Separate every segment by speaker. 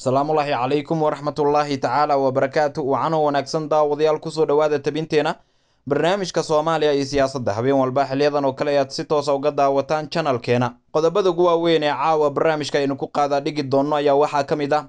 Speaker 1: asalaamullaahi calaykum waraxmatullaahi tacaala wabarakaatu wacano wanaagsan daawadayaal kusoo dhawaada tebinteena barnaamijka soomaaliya iyo siyaasadda habeen walba xiliyadan oo kale ayaad si toosa ah uga daawataan janalkeena qodobada ugu waaweyn ee caawa barnaamijka aynu ku qaadaa dhigi doonno ayaa waxaa ka mid ah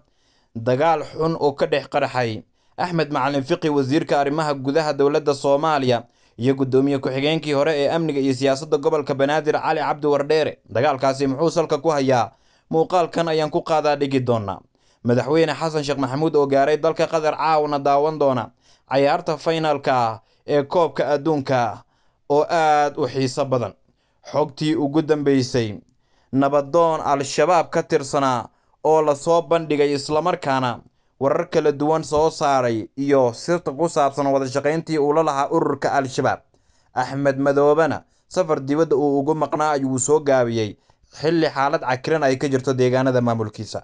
Speaker 1: dagaal xun oo ka dhex qaraxay axmed macalin fiqi wasiirka arrimaha gudaha dowladda soomaaliya iyo guddoomiye ku-xigeenkii hore ee amniga iyo siyaasadda gobolka banaadir cali cabdi wardheere dagaalkaasi muxuu salka ku hayaa muuqaalkan ayaan ku qaadaa dhigi doonaa madaxweyne xasan sheekh maxamuud oo gaaray dalka qatar caawna daawan doona cayaarta faynaalka ee koobka adduunka oo aad u xiiso badan xogtii ugu dambeysay nabadoon al-shabaab ka tirsanaa oo lasoo bandhigay islamarkaana warar kala duwan soo saaray iyo sirta ku saabsan wadashaqayntii uula lahaa ururka al-shabaab axmed madoobena safar dibadda uu ugu maqnaa ayuu soo gaabiyey xilli xaalad cakiran ay ka jirto deegaanada maamulkiisa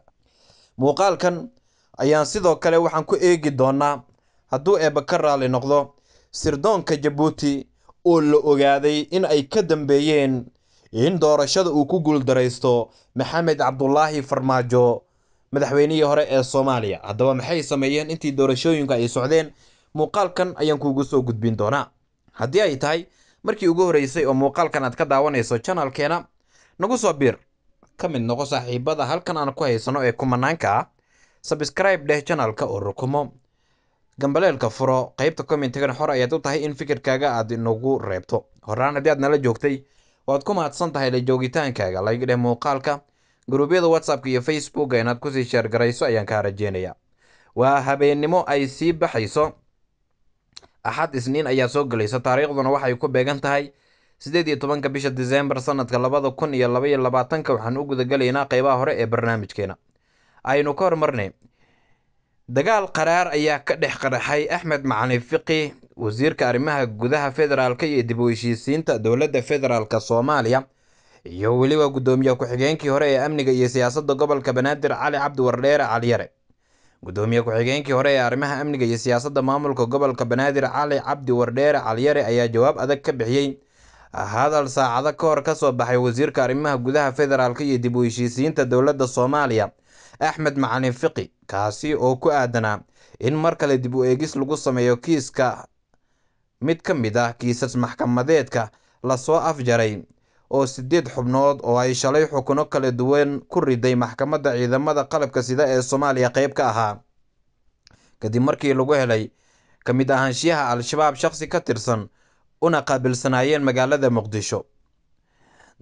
Speaker 1: Muuqaalkan ayaan sidoo kale waxaan ku eegi doonaa hadduu eebbe ka raalli noqdo sirdoonka Jabuuti oo la ogaaday in ay ka dambeeyeen in doorashada uu ku guuldaraysto Maxamed Cabdulaahi Farmaajo madaxweynihii hore ee Soomaaliya. Haddaba maxay sameeyeen intii doorashooyinka ay socdeen? Muuqaalkan ayaan kuugu soo gudbin doonaa. Haddii ay tahay markii ugu horreysay oo muuqaalkan aad ka daawanayso channelkeena nagu soo biir ka mid noqo saaxiibada halkan aan ku haysano ee kumanaanka ah sabskribe dheh janalka oo rukumo gambaleelka furo qaybta commentigana xor ayaad u tahay in fikirkaaga aad inagu reebto horaan haddii aad nala joogtay waad ku mahadsan tahay la joogitaankaaga layga dheh muuqaalka guruubyada whatsappka iyo facebooka inaad kusii sheergarayso ayaan kaa rajeynayaa waa habeennimo ay sii baxayso axad isniin ayaa soo gelayso taariikhduna waxay ku beegan tahay sideed iyo tobanka bisha diseembar sanadka labada kun iyo laba iyo labaatanka waxaan u gudagalaynaa qeybaha hore ee barnaamijkeena aynu ka hormarnay dagaal qaraar ayaa ka dhex qaraxay axmed macalin fiqi wasiirka arrimaha gudaha federaalka iyo dib u heshiisiinta dowladda federaalk soomaaliya iyo weliba guddoomiye ku-xigeenkii hore ee amniga iyo siyaasadda gobolka banaadir cali cabdi wardheere caliyare gudoomiye ku-xigeenkii hore ee arrimaha amniga iyo siyaasadda maamulka gobolka banaadir cali cabdi wardheere caliyare ayaa jawaab adag ka bixiyey hadal saacado ka hor ka soo baxay wasiirka arrimaha gudaha federaalka iyo dib u heshiisiyiinta dowladda soomaaliya axmed macalin fiqi kaasi oo ku aadanaa in mar kale dib u eegis lagu sameeyo kiiska mid ka mid ah kiisas maxkamadeedka lasoo afjaray oo sideed xubnood oo ay shalay xukuno kala duwan ku riday maxkamadda ciidamada qalabka sida ee soomaaliya qayb ka ahaa kadib markii lagu helay ka mid ahaanshiyaha al-shabaab shaqsi ka tirsan una qaabilsanaayeen magaalada muqdisho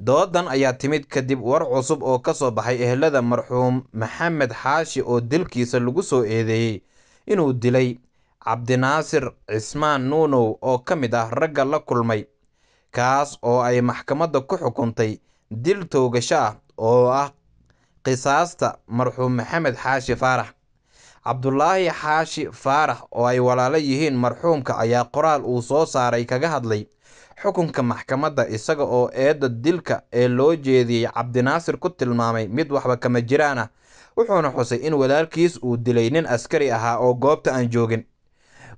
Speaker 1: doodan ayaa timid kadib war cusub oo ka soo baxay ehelada marxuum maxamed xaashi oo dilkiisa lagu soo eedeeyey inuu dilay cabdinaasir cismaan nuunow oo ka mid ah ragga la kulmay kaas oo ay maxkamadda ku xukuntay dil toogasho ah oo ah qisaasta marxuum maxamed xaashi faarax Cabdulaahi Xaashi Faarax oo ay walaalo yihiin marxuumka ayaa qoraal uu soo saaray kaga hadlay xukunka maxkamadda isaga oo eedda dilka ee loo jeediyey Cabdinaasir ku tilmaamay mid waxba kama jiraan ah wuxuuna xusay in walaalkiis uu dilay nin askari ahaa oo goobta aan joogin.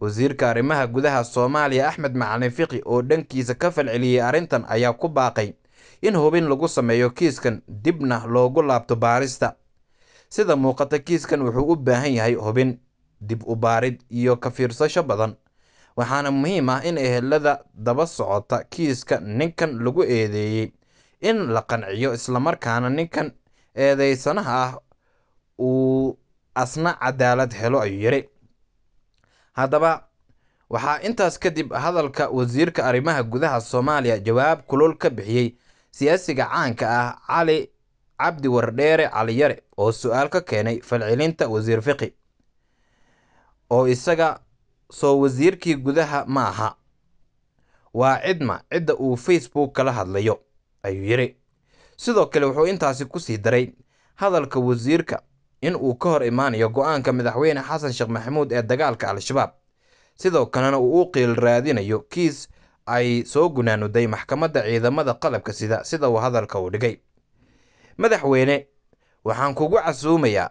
Speaker 1: wasiirka arrimaha gudaha Soomaaliya Axmed Macalin Fiqi oo dhankiisa ka falceliyey arrintan ayaa ku baaqay in hubin lagu sameeyo kiiskan dibna loogu laabto baarista sida muuqata kiiskan wuxuu u baahan yahay hubin dib u baarid iyo ka fiirsasho badan waxaana muhiim ah in ehelada daba socota kiiska ninkan lagu eedeeyey in la qanciyo islamarkaana ninkan eedeysanaha ah uu asna cadaalad helo ayuu yidhi haddaba waxaa intaas kadib hadalka wasiirka arrimaha gudaha soomaaliya jawaab kulul ka bixiyey siyaasiga caanka ah cali cabdi wardheere cali yare oo su-aal ka keenay falcelinta wasiir fiqi oo isaga soo wasiirkii gudaha ma aha waa cidma cidda uu facebook kala hadlayo ayuu yidhi sidoo kale wuxuu intaasi ku sii daray hadalka wasiirka in uu ka hor imaanayo go-aanka madaxweyne xasan sheekh maxamuud ee dagaalka al-shabaab sidoo kalena uu u qiil raadinayo kiis ay soo gunaanuday maxkamadda ciidamada qalabka sida sida uu hadalka uu dhigay madaxweyne waxaan kugu casuumayaa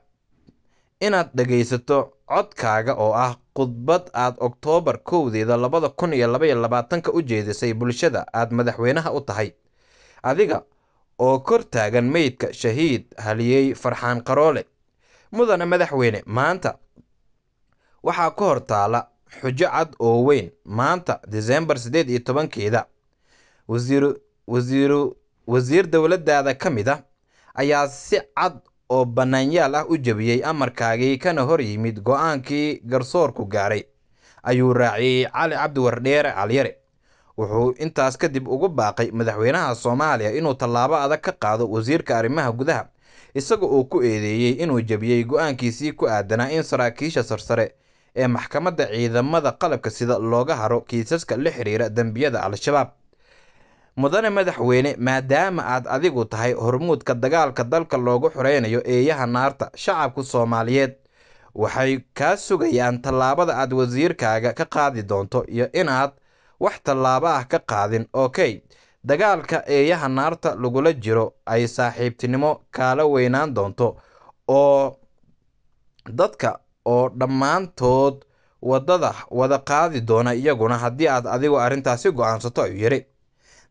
Speaker 1: inaad dhagaysato codkaaga oo ah khudbad aad Oktoobar kowdeeda labada kun iyo laba iyo labaatanka u jeedisay bulshada aad madaxweynaha u tahay adiga oo kor taagan meydka shahiid haliyey farxaan qaroole mudane madaxweyne maanta waxaa ku hor taala xujo cad oo weyn maanta desembar siddeed iyo tobankeeda wasiiru wasiiru wasiir dowladdaada ka mid a ah ayaa si cad oo bannaanyaal ah u jebiyey amarkaagii kana hor yimid go'aankii garsoorku gaaray ayuu raaciyey cali cabdiwardheere calyare wuxuu intaas kadib ugu baaqay madaxweynaha soomaaliya inuu tallaabo adag ka qaado wasiirka arrimaha gudaha isaga uu ku eedeeyey inuu jebiyey go'aankiisii ku aadanaa in saraakiisha sarsare ee maxkamadda ciidamada qalabka sida looga haro kiisaska la xiriira dembiyada al-shabaab mudane madaxweyne maadaama aad adigu tahay hormuudka dagaalka dalka loogu xoreynayo eeyaha naarta shacabka soomaaliyeed waxay kaa sugayaan tallaabada aad wasiirkaaga ka qaadi doonto iyo inaad wax tallaabo ah ka qaadin okey dagaalka eeyaha naarta lagula jiro ay saaxiibtinimo kaala weynaan doonto oo dadka oo dhammaantood waddada wada qaadi doona iyaguna haddii aad adigu arrintaasi go-aansato ayuu yidhi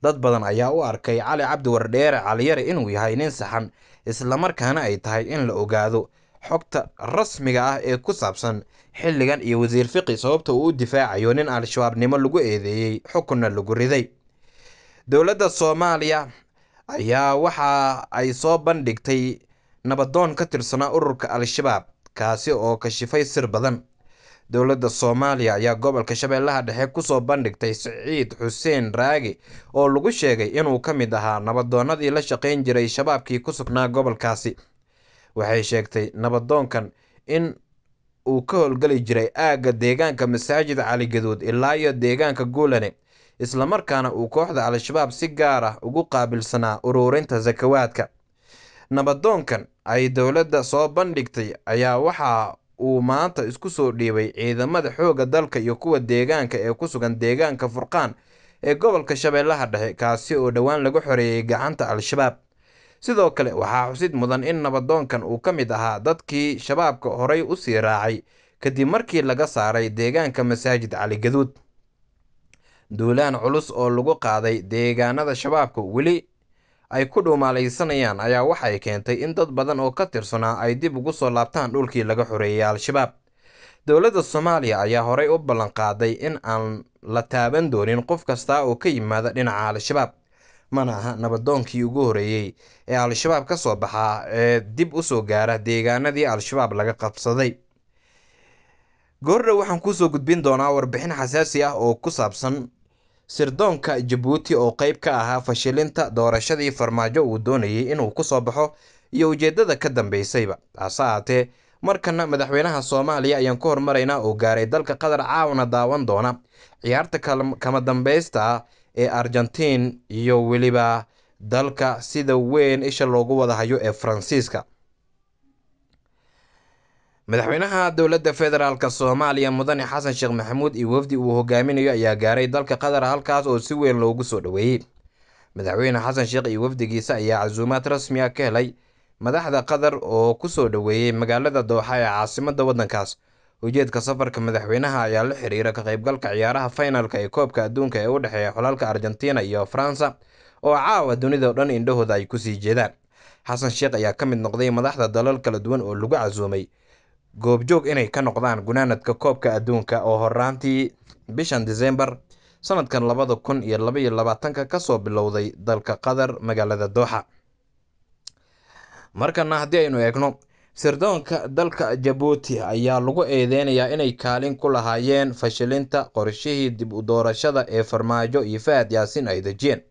Speaker 1: dad badan ayaa u arkay cali cabdi wardheere caliyare inuu yahay nin saxan islamarkaana ay tahay in la ogaado xogta rasmiga ah ee ku saabsan xilligan iyo wasiir fiqi sababta uu u difaacayo nin al-shabaabnimo lagu eedeeyey xukunna lagu riday dowladda soomaaliya ayaa waxa ay soo bandhigtay nabadoon ka tirsanaa ururka al-shabaab kaasi oo kashifay sir badan Dowladda Soomaaliya ayaa gobolka Shabeellaha Dhexe ku soo bandhigtay Siciid Xuseen Raagi oo lagu sheegay inuu ka mid ahaa nabaddoonnadii la shaqayn jiray shabaabkii ku sugnaa gobolkaasi. Waxay sheegtay nabadoonkan in uu ka howlgeli jiray aagga deegaanka Masaajid Cali Gaduud ilaa iyo deegaanka Guulane, islamarkaana uu kooxda Al-Shabaab si gaar ah ugu qaabilsanaa uruurinta zakawaadka. nabadoonkan ay dowladda soo bandhigtay ayaa waxaa uu maanta isku soo dhiibay ciidamada xoogga dalka iyo kuwa deegaanka ee ku sugan deegaanka furqaan ee gobolka shabeellaha dhexe kaasi oo dhowaan lagu xoreeyey gacanta al-shabaab sidoo kale waxaa xusid mudan in nabadoonkan uu ka mid ahaa dadkii shabaabka horay u sii raacay kadib markii laga saaray deegaanka masaajid cali gaduud duulaan culus oo lagu qaaday deegaanada shabaabka weli ay ku dhuumaalaysanayaan ayaa waxay keentay in dad badan oo ka tirsanaa ay dib ugu soo laabtaan dhulkii laga xoreeyey al-shabaab dowladda soomaaliya ayaa horey u ballanqaaday in aan la taaban doonin qof kastaa oo ka yimaada dhinaca al-shabaab mana aha nabadoonkii ugu horeeyey ee al-shabaab ka soo baxaa ee dib u soo gaara deegaanadii al-shabaab laga qabsaday goordhow waxaan kuusoo gudbin doonaa warbixin xasaasi ah oo ku saabsan Sirdoonka jabuuti oo qayb ka ahaa fashilinta doorashadii farmaajo uu doonayey inuu ku soo baxo iyo ujeeddada ka dambaysayba Hase ahaatee, markana madaxweynaha Soomaaliya ayaan ku hormaraynaa oo gaaray dalka qatar caawana daawan doona ciyaarta kama dambaysta ee Argentine iyo weliba dalka sida weyn isha loogu wada hayo ee Faransiiska madaxweynaha dowladda federaalk soomaaliya mudane xasan sheekh maxamuud iyo wafdi uu hogaaminayo ayaa gaaray dalka qatar halkaas oo si weyn loogu soo dhoweeyey madaxweyne xasan sheekh iyo wafdigiisa ayaa casuumaad rasmi a ah ka helay madaxda qatar oo ku soo dhoweeyey magaalada dooxa ee caasimadda waddankaas ujeedka safarka madaxweynaha ayaa la xiriira ka qaybgalka ciyaaraha faynalka ee koobka adduunka ee u dhexeeya xulalka argentina iyo faransa oo caawa dunida o dhan indhahooda ay ku sii jeedaan xasan sheekh ayaa ka mid noqday madaxda dalal kala duwan oo lagu casuumay goobjoog inay ka noqdaan gunaanadka koobka adduunka oo horaantii bishan Diseembar sanadkan labada kun iyo laba iyo labaatanka kasoo bilowday dalka qatar magaalada dooxa markana haddii aynu eegno sirdoonka dalka jabuuti ayaa lagu eedeynayaa inay kaalin ku lahaayeen fashilinta qorshihii dib u doorashada ee farmaajo iyo fahad yaasin ay dejiyeen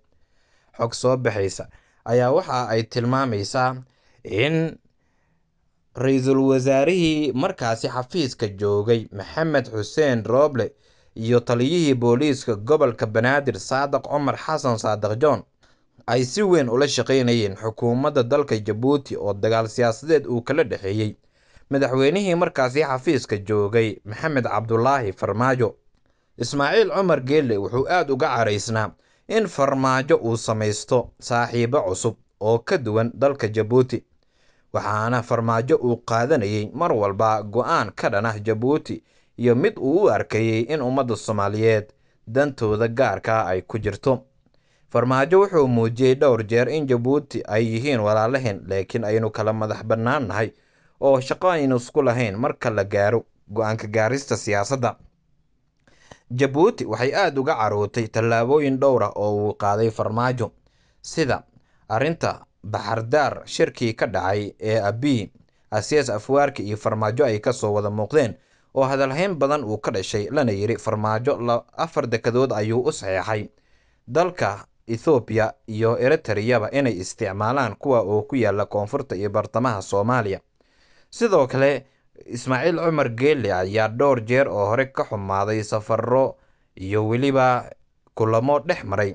Speaker 1: xog soo baxaysa ayaa waxa ay tilmaamaysaa in ra-iisul wasaarihii markaasi xafiiska joogay Maxamed Xuseen Roble iyo taliyihii booliiska gobolka Banaadir saadiq Cumar Xasan saadiq john ay si weyn ula shaqeynayeen xukuumadda dalka Jabuuti oo dagaal siyaasadeed uu kala dhexeeyey madaxweynihii markaasi xafiiska joogay Maxamed Cabdulaahi Farmaajo. Ismaaciil Cumar Geelle wuxuu aad uga caraysnaa in Farmaajo uu samaysto saaxiibo cusub oo ka duwan dalka Jabuuti waxaana farmaajo uu qaadanayay mar walba go'aan ka dhanah jabuuti iyo mid uu u arkayey in ummadda soomaaliyeed dantooda gaarka ay ku jirto farmaajo wuxuu muujiyey dhowr jeer in jabuuti ay yihiin walaalaheen laakiin aynu kala madax bannaan nahay oo shaqo aynu isku lahayn marka la gaaro go'aanka gaarista siyaasadda jabuuti waxay aada uga caruurtay tallaabooyin dhowr ah oo uu qaaday farmaajo sida arrinta baxardaar shirkii ka dhacay ee abi asiis afwaarki iyo farmaajo ay kasoo wada muuqdeen oo hadalhayn badan uu ka dhashay lana yidhi farmaajo afar dekadood ayuu u saxeexay dalka ethoobiya iyo eritareyaba inay isticmaalaan kuwa oo ku yaalla koonfurta iyo bartamaha soomaaliya sidoo kale ismaaciil cumar geele ayaa dhowr jeer oo hore ka xumaaday safaro iyo weliba kulamo dhex maray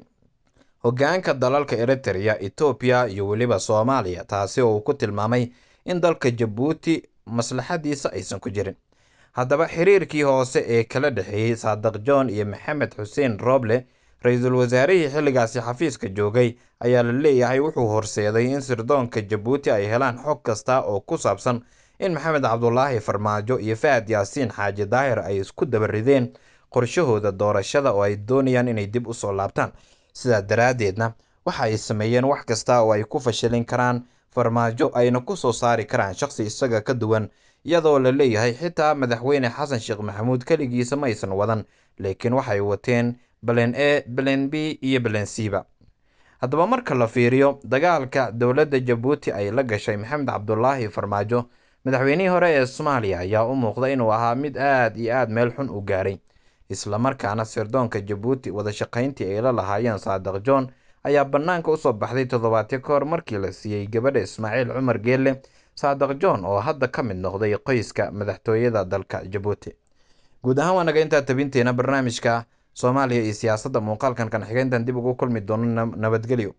Speaker 1: hoggaanka dalalka eritreya itoobiya iyo weliba soomaaliya taasi oo uu ku tilmaamay in dalka jabuuti maslaxadiisa aysan ku jirin haddaba xiriirkii hoose ee kala dhexeeyey saadiq john iyo maxamed xuseen rooble ra-iisul wasaarihii xilligaasi xafiiska joogay ayaa la leeyahay wuxuu horseeday in sirdoonka jabuuti ay helaan xog kasta oo ku saabsan in maxamed cabdulaahi farmaajo iyo fahad yaasiin xaaji daahir ay isku dabarideen qorshahooda doorashada oo ay doonayaan inay dib u soo laabtaan sidaa daraaddeedna waxa ay sameeyeen wax kasta oo ay ku fashilin karaan farmaajo ayna ku soo saari karaan shaqsi isaga ka duwan iyadoo la leeyahay xitaa madaxweyne xasan sheekh maxamuud keligiisa ma aysan wadan laakiin waxay wateen balen a balen b iyo balen cba haddaba marka la fiiriyo dagaalka dowladda jabuuti ay la gashay maxamed cabdulaahi farmaajo madaxweynihii hore ee soomaaliya ayaa u muuqda inuu ahaa mid aad iyo aad meel xun u gaaray isla markaana sirdoonka Jabuuti wada shaqayntii ay la lahaayeen saadiq John ayaa bannaanka usoo baxday toddobaadyo ka hor markii la siiyey gabadha Ismaaciil Cumar Geelle saadiq John oo hadda ka mid noqday qoyska madaxtooyada dalka Jabuuti guud ahaan waa naga intaa tabinteena barnaamijka Soomaaliya iyo siyaasadda muuqaalkan kan xigeentan dib ugu kulmi doono nabadgelyo